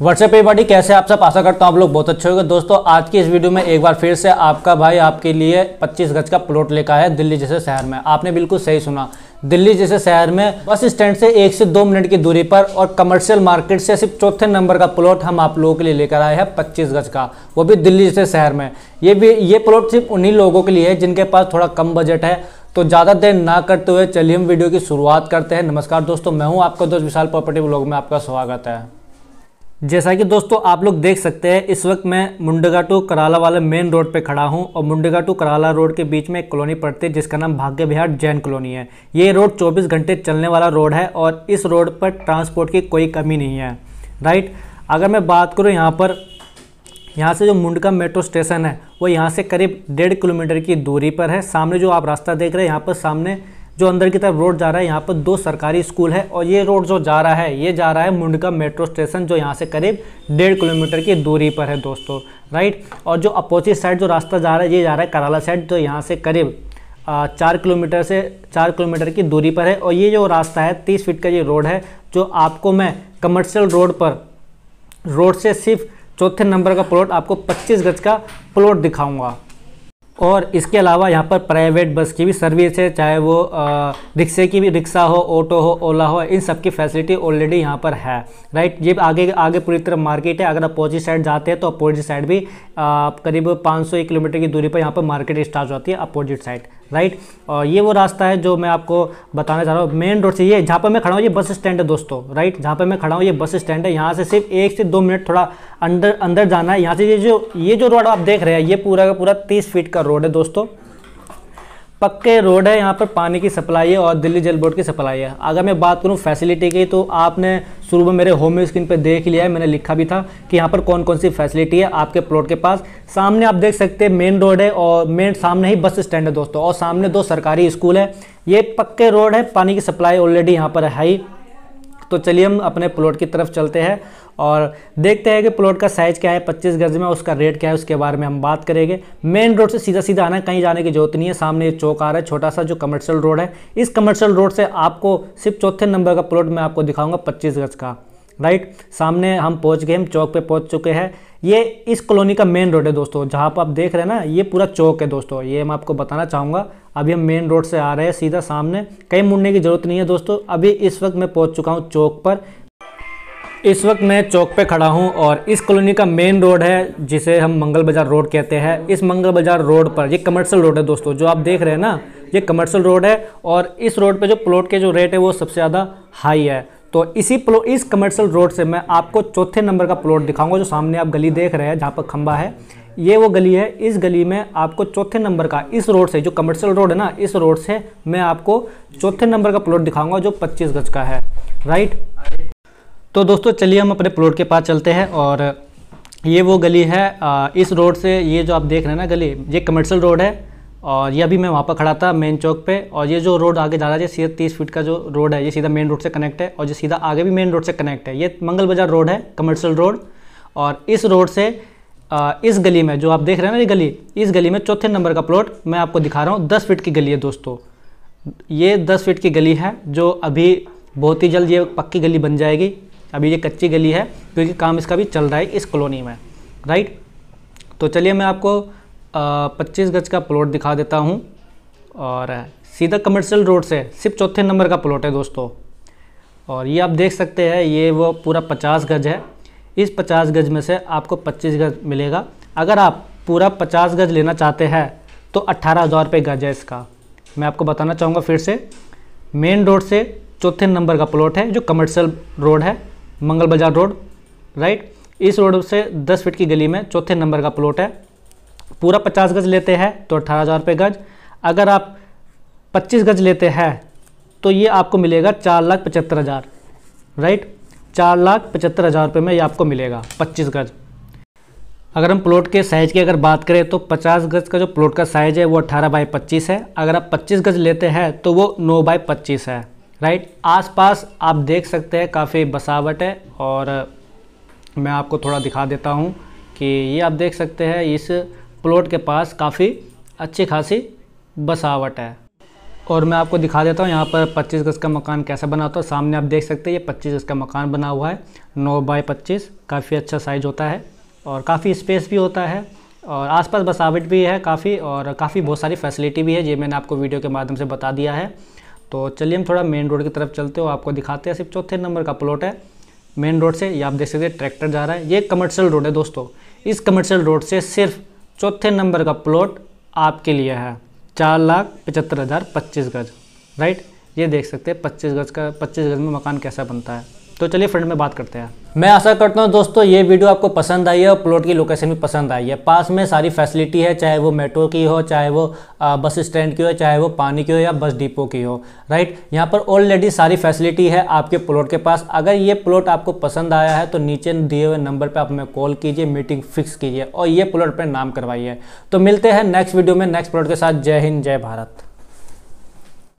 WhatsApp everybody कैसे आप सब आशा करता हूँ आप लोग बहुत अच्छे होंगे दोस्तों आज की इस वीडियो में एक बार फिर से आपका भाई आपके लिए 25 गज का प्लॉट लेकर है दिल्ली जैसे शहर में आपने बिल्कुल सही सुना दिल्ली जैसे शहर में बस स्टैंड से एक से दो मिनट की दूरी पर और कमर्शियल मार्केट से सिर्फ चौथे नंबर का प्लॉट हम आप लोगों के लिए लेकर आए हैं पच्चीस गज का वो भी दिल्ली जैसे शहर में ये भी ये प्लॉट सिर्फ उन्हीं लोगों के लिए है जिनके पास थोड़ा कम बजट है तो ज़्यादा देर ना करते हुए चलिए हम वीडियो की शुरुआत करते हैं नमस्कार दोस्तों मैं हूँ आपका दोस्त विशाल प्रॉपर्टी ब्लॉग में आपका स्वागत है जैसा कि दोस्तों आप लोग देख सकते हैं इस वक्त मैं मुंडगा टू कराला वाले मेन रोड पे खड़ा हूं और मुंडगा टू कराला रोड के बीच में एक कॉलोनी पड़ती है जिसका नाम भाग्य बिहार जैन कॉलोनी है ये रोड 24 घंटे चलने वाला रोड है और इस रोड पर ट्रांसपोर्ट की कोई कमी नहीं है राइट अगर मैं बात करूँ यहाँ पर यहाँ से जो मुंडका मेट्रो स्टेशन है वो यहाँ से करीब डेढ़ किलोमीटर की दूरी पर है सामने जो आप रास्ता देख रहे हैं यहाँ पर सामने जो अंदर की तरफ रोड जा रहा है यहाँ पर दो सरकारी स्कूल है और ये रोड जो जा रहा है ये जा रहा है मुंडका मेट्रो स्टेशन जो यहाँ से करीब डेढ़ किलोमीटर की दूरी पर है दोस्तों राइट और जो अपोजिट साइड जो रास्ता जा रहा है ये जा रहा है कराला साइड जो यहाँ से करीब चार किलोमीटर से चार किलोमीटर की दूरी पर है और ये जो रास्ता है तीस फीट का ये रोड है जो आपको मैं कमर्शियल रोड पर रोड से सिर्फ चौथे नंबर का प्लॉट आपको पच्चीस गज का प्लॉट दिखाऊंगा और इसके अलावा यहाँ पर प्राइवेट बस की भी सर्विस है चाहे वो रिक्शे की भी रिक्शा हो ऑटो हो ओला हो इन सब की फैसिलिटी ऑलरेडी यहाँ पर है राइट ये आगे आगे पूरी तरफ मार्केट है अगर आप अपोजिट साइड जाते हैं तो अपोजिट साइड भी करीब 500 किलोमीटर की दूरी पर यहाँ पर मार्केट स्टार्ट होती है अपोजिट साइड राइट और ये वो रास्ता है जो मैं आपको बताना चाह रहा हूँ मेन रोड से ये जहाँ पर मैं खड़ा हूँ ये बस स्टैंड है दोस्तों राइट जहाँ पर मैं खड़ा हूँ ये बस स्टैंड है यहाँ से सिर्फ एक से दो मिनट थोड़ा अंदर अंदर जाना है यहाँ से ये जो ये जो रोड आप देख रहे हैं ये पूरा का पूरा तीस फीट का रोड है दोस्तों पक्के रोड है यहाँ पर पानी की सप्लाई है और दिल्ली जल बोर्ड की सप्लाई है अगर मैं बात करूँ फैसिलिटी की तो आपने शुरू में मेरे होम स्क्रीन पर देख लिया है मैंने लिखा भी था कि यहाँ पर कौन कौन सी फैसिलिटी है आपके प्लॉट के पास सामने आप देख सकते हैं मेन रोड है और मेन सामने ही बस स्टैंड है दोस्तों और सामने दो सरकारी स्कूल है ये पक्के रोड है पानी की सप्लाई ऑलरेडी यहाँ पर है ही तो चलिए हम अपने प्लॉट की तरफ चलते हैं और देखते हैं कि प्लॉट का साइज़ क्या है पच्चीस गज में उसका रेट क्या है उसके बारे में हम बात करेंगे मेन रोड से सीधा सीधा आना कहीं जाने की जरूरत नहीं है सामने एक चौक आ रहा है छोटा सा जो कमर्शियल रोड है इस कमर्शियल रोड से आपको सिर्फ चौथे नंबर का प्लॉट मैं आपको दिखाऊंगा पच्चीस गज का राइट सामने हम पहुंच गए हम चौक पे पहुंच चुके हैं ये इस कॉलोनी का मेन रोड है दोस्तों जहाँ पर आप देख रहे हैं ना ये पूरा चौक है दोस्तों ये मैं आपको बताना चाहूँगा अभी हम मेन रोड से आ रहे हैं सीधा सामने कहीं मुड़ने की ज़रूरत नहीं है दोस्तों अभी इस वक्त मैं पहुँच चुका हूँ चौक पर इस वक्त मैं चौक पे खड़ा हूं और इस कॉलोनी का मेन रोड है जिसे हम मंगल बाज़ार रोड कहते हैं इस मंगल बाज़ार रोड पर ये कमर्शियल रोड है दोस्तों जो आप देख रहे हैं ना ये कमर्शियल रोड है और इस रोड पे जो प्लॉट के जो रेट है वो सबसे ज़्यादा हाई है तो इसी प्लो इस कमर्शियल रोड से मैं आपको चौथे नंबर का प्लॉट दिखाऊंगा जो सामने आप गली देख रहे हैं जहाँ पर खंबा है ये वो गली है इस गली में आपको चौथे नंबर का इस रोड से जो कमर्शियल रोड है ना इस रोड से मैं आपको चौथे नंबर का प्लॉट दिखाऊंगा जो 25 गज का है राइट तो दोस्तों चलिए हम अपने प्लॉट के पास चलते हैं और ये वो गली है इस रोड से ये जो आप देख रहे हैं ना गली ये कमर्शियल रोड है और ये अभी मैं वहाँ पर खड़ा था मेन चौक पे और ये जो रोड आगे जा रहा है सीधा तीस फीट का जो रोड है ये सीधा मेन रोड से कनेक्ट है और ये सीधा आगे भी मेन रोड से कनेक्ट है ये मंगल बाजार रोड है कमर्शियल रोड और इस रोड से इस गली में जो आप देख रहे हैं ना ये गली इस गली में चौथे नंबर का प्लॉट मैं आपको दिखा रहा हूँ दस फिट की गली है दोस्तों ये दस फिट की गली है जो अभी बहुत ही जल्द ये पक्की गली बन जाएगी अभी ये कच्ची गली है क्योंकि काम इसका भी चल रहा है इस कॉलोनी में राइट तो चलिए मैं आपको पच्चीस गज का प्लॉट दिखा देता हूँ और सीधा कमर्शियल रोड से सिर्फ चौथे नंबर का प्लॉट है दोस्तों और ये आप देख सकते हैं ये वो पूरा पचास गज है इस पचास गज में से आपको पच्चीस गज मिलेगा अगर आप पूरा पचास गज लेना चाहते हैं तो अट्ठारह हज़ार रुपये गज है इसका मैं आपको बताना चाहूँगा फिर से मेन रोड से चौथे नंबर का प्लॉट है जो कमर्शियल रोड है मंगल बाजार रोड राइट इस रोड से दस फीट की गली में चौथे नंबर का प्लॉट है पूरा पचास गज लेते हैं तो अट्ठारह हज़ार रुपये गज अगर आप पच्चीस गज लेते हैं तो ये आपको मिलेगा चार लाख पचहत्तर हज़ार राइट चार लाख पचहत्तर हज़ार रुपये में ये आपको मिलेगा पच्चीस गज अगर हम प्लॉट के साइज़ की अगर बात करें तो 50 गज का जो प्लॉट का साइज़ है वो 18 बाई 25 है अगर आप 25 गज लेते हैं तो वो 9 बाई 25 है राइट आसपास आप देख सकते हैं काफ़ी बसावट है और मैं आपको थोड़ा दिखा देता हूँ कि ये आप देख सकते हैं इस प्लॉट के पास काफ़ी अच्छी खासी बसावट है और मैं आपको दिखा देता हूँ यहाँ पर 25 गज़ का मकान कैसा बना होता है सामने आप देख सकते हैं ये 25 गज़ का मकान बना हुआ है 9 बाय 25 काफ़ी अच्छा साइज होता है और काफ़ी स्पेस भी होता है और आसपास बसावट भी है काफ़ी और काफ़ी बहुत सारी फैसिलिटी भी है ये मैंने आपको वीडियो के माध्यम से बता दिया है तो चलिए हम थोड़ा मेन रोड की तरफ चलते हो आपको दिखाते हैं सिर्फ चौथे नंबर का प्लॉट है मेन रोड से ये आप देख सकते हैं ट्रैक्टर जा रहा है ये कमर्शियल रोड है दोस्तों इस कमर्शियल रोड से सिर्फ चौथे नंबर का प्लॉट आपके लिए है चार लाख पचहत्तर हज़ार पच्चीस गज राइट ये देख सकते हैं पच्चीस गज का पच्चीस गज में मकान कैसा बनता है तो चलिए फ्रेंड में बात करते हैं मैं आशा करता हूँ दोस्तों ये वीडियो आपको पसंद आई है और प्लॉट की लोकेशन भी पसंद आई है पास में सारी फैसिलिटी है चाहे वो मेट्रो की हो चाहे वो बस स्टैंड की हो चाहे वो पानी की हो या बस डिपो की हो राइट यहाँ पर ऑलरेडी सारी फैसिलिटी है आपके प्लॉट के पास अगर ये प्लॉट आपको पसंद आया है तो नीचे दिए हुए नंबर पर आप हमें कॉल कीजिए मीटिंग फिक्स कीजिए और ये प्लॉट पर नाम करवाइए तो मिलते हैं नेक्स्ट वीडियो में नेक्स्ट प्लॉट के साथ जय हिंद जय भारत